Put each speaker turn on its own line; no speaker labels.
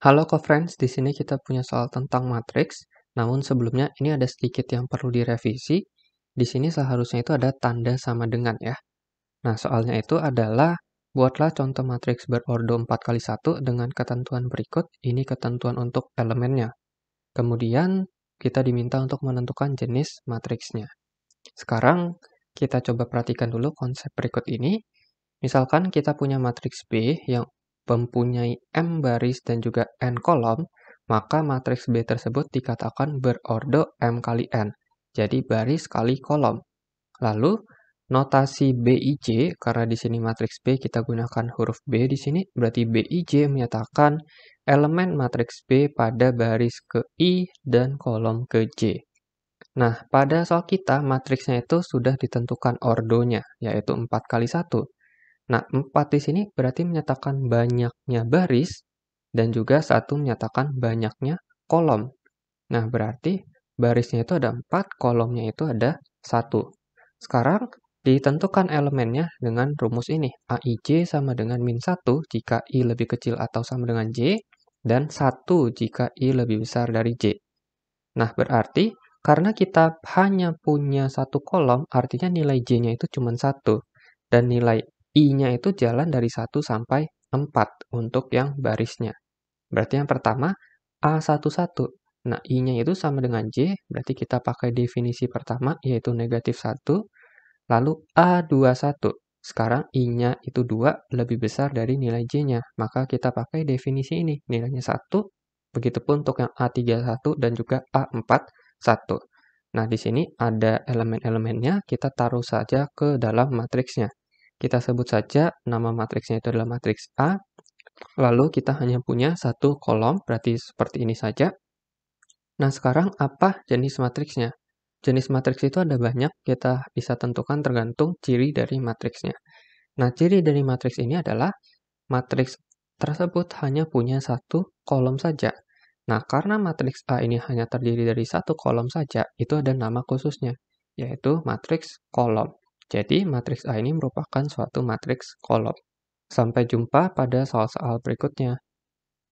Halo co-friends, di sini kita punya soal tentang matriks. Namun sebelumnya ini ada sedikit yang perlu direvisi. Di sini seharusnya itu ada tanda sama dengan ya. Nah, soalnya itu adalah buatlah contoh matriks berordo 4 kali 1 dengan ketentuan berikut. Ini ketentuan untuk elemennya. Kemudian kita diminta untuk menentukan jenis matriksnya. Sekarang kita coba perhatikan dulu konsep berikut ini. Misalkan kita punya matriks B yang mempunyai M baris dan juga N kolom, maka matriks B tersebut dikatakan berordo M kali N, jadi baris kali kolom. Lalu, notasi BIJ, karena di sini matriks B kita gunakan huruf B di sini, berarti BIJ menyatakan elemen matriks B pada baris ke I dan kolom ke J. Nah, pada soal kita, matriksnya itu sudah ditentukan ordonya, yaitu 4 kali 1. Nah, 4 di sini berarti menyatakan banyaknya baris dan juga satu menyatakan banyaknya kolom. Nah, berarti barisnya itu ada 4, kolomnya itu ada 1. Sekarang ditentukan elemennya dengan rumus ini. AIJ sama dengan min 1 jika I lebih kecil atau sama dengan J, dan 1 jika I lebih besar dari J. Nah, berarti karena kita hanya punya satu kolom, artinya nilai J-nya itu cuma satu dan nilai I-nya itu jalan dari 1 sampai 4 untuk yang barisnya. Berarti yang pertama A11. Nah, I-nya itu sama dengan J, berarti kita pakai definisi pertama, yaitu negatif 1. Lalu A21. Sekarang I-nya itu 2, lebih besar dari nilai J-nya. Maka kita pakai definisi ini, nilainya 1. Begitupun untuk yang A31 dan juga A41. Nah, di sini ada elemen-elemennya, kita taruh saja ke dalam matriksnya. Kita sebut saja nama matriksnya itu adalah matriks A. Lalu kita hanya punya satu kolom, berarti seperti ini saja. Nah, sekarang apa jenis matriksnya? Jenis matriks itu ada banyak, kita bisa tentukan tergantung ciri dari matriksnya. Nah, ciri dari matriks ini adalah matriks tersebut hanya punya satu kolom saja. Nah, karena matriks A ini hanya terdiri dari satu kolom saja, itu ada nama khususnya, yaitu matriks kolom. Jadi, matriks A ini merupakan suatu matriks kolom. Sampai jumpa pada soal-soal berikutnya.